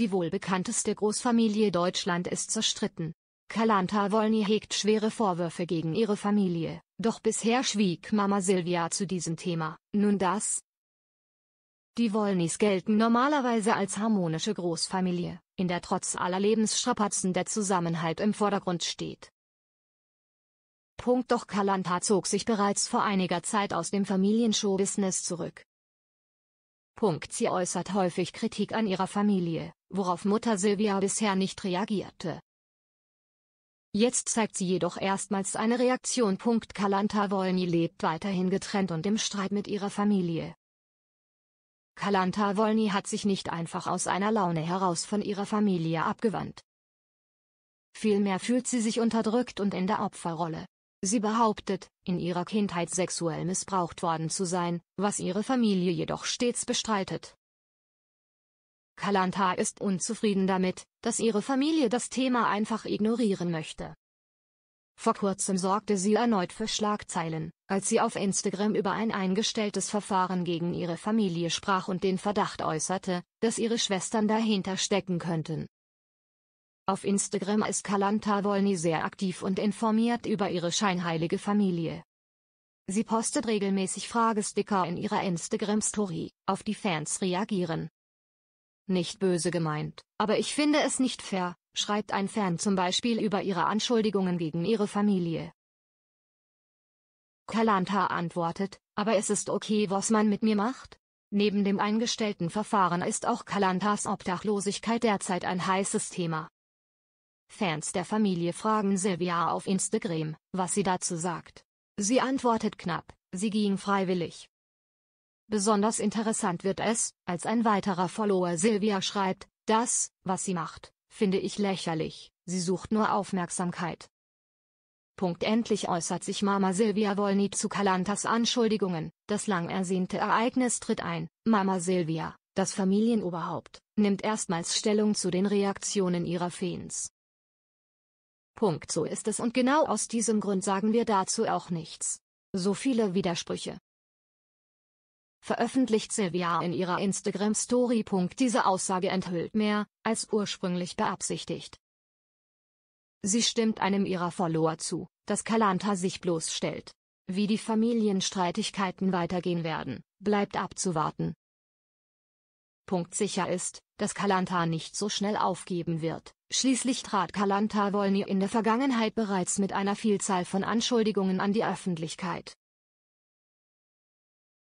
Die wohlbekannteste Großfamilie Deutschland ist zerstritten. Kalanta Wolny hegt schwere Vorwürfe gegen ihre Familie, doch bisher schwieg Mama Silvia zu diesem Thema. Nun das? Die Wolnys gelten normalerweise als harmonische Großfamilie, in der trotz aller Lebensstrapazen der Zusammenhalt im Vordergrund steht. Punkt doch Kalanta zog sich bereits vor einiger Zeit aus dem Familienshow-Business zurück. Punkt. Sie äußert häufig Kritik an ihrer Familie, worauf Mutter Silvia bisher nicht reagierte. Jetzt zeigt sie jedoch erstmals eine Reaktion. Punkt. Kalanta Wolny lebt weiterhin getrennt und im Streit mit ihrer Familie. Kalanta Wolny hat sich nicht einfach aus einer Laune heraus von ihrer Familie abgewandt. Vielmehr fühlt sie sich unterdrückt und in der Opferrolle. Sie behauptet, in ihrer Kindheit sexuell missbraucht worden zu sein, was ihre Familie jedoch stets bestreitet. Kalanta ist unzufrieden damit, dass ihre Familie das Thema einfach ignorieren möchte. Vor kurzem sorgte sie erneut für Schlagzeilen, als sie auf Instagram über ein eingestelltes Verfahren gegen ihre Familie sprach und den Verdacht äußerte, dass ihre Schwestern dahinter stecken könnten. Auf Instagram ist Kalanta Wolny sehr aktiv und informiert über ihre scheinheilige Familie. Sie postet regelmäßig Fragesticker in ihrer Instagram-Story, auf die Fans reagieren. Nicht böse gemeint, aber ich finde es nicht fair, schreibt ein Fan zum Beispiel über ihre Anschuldigungen gegen ihre Familie. Kalanta antwortet, aber es ist okay, was man mit mir macht? Neben dem eingestellten Verfahren ist auch Kalantas Obdachlosigkeit derzeit ein heißes Thema. Fans der Familie fragen Silvia auf Instagram, was sie dazu sagt. Sie antwortet knapp, sie ging freiwillig. Besonders interessant wird es, als ein weiterer Follower Silvia schreibt, das, was sie macht, finde ich lächerlich, sie sucht nur Aufmerksamkeit. Punkt endlich äußert sich Mama Silvia Wolny zu Kalantas Anschuldigungen, das lang ersehnte Ereignis tritt ein, Mama Silvia, das Familienoberhaupt, nimmt erstmals Stellung zu den Reaktionen ihrer Fans. Punkt so ist es und genau aus diesem Grund sagen wir dazu auch nichts. So viele Widersprüche. Veröffentlicht Silvia in ihrer Instagram-Story. Diese Aussage enthüllt mehr, als ursprünglich beabsichtigt. Sie stimmt einem ihrer Follower zu, dass Kalanta sich bloßstellt. Wie die Familienstreitigkeiten weitergehen werden, bleibt abzuwarten. Punkt sicher ist, dass Kalanta nicht so schnell aufgeben wird. Schließlich trat Kalanta Wolny in der Vergangenheit bereits mit einer Vielzahl von Anschuldigungen an die Öffentlichkeit.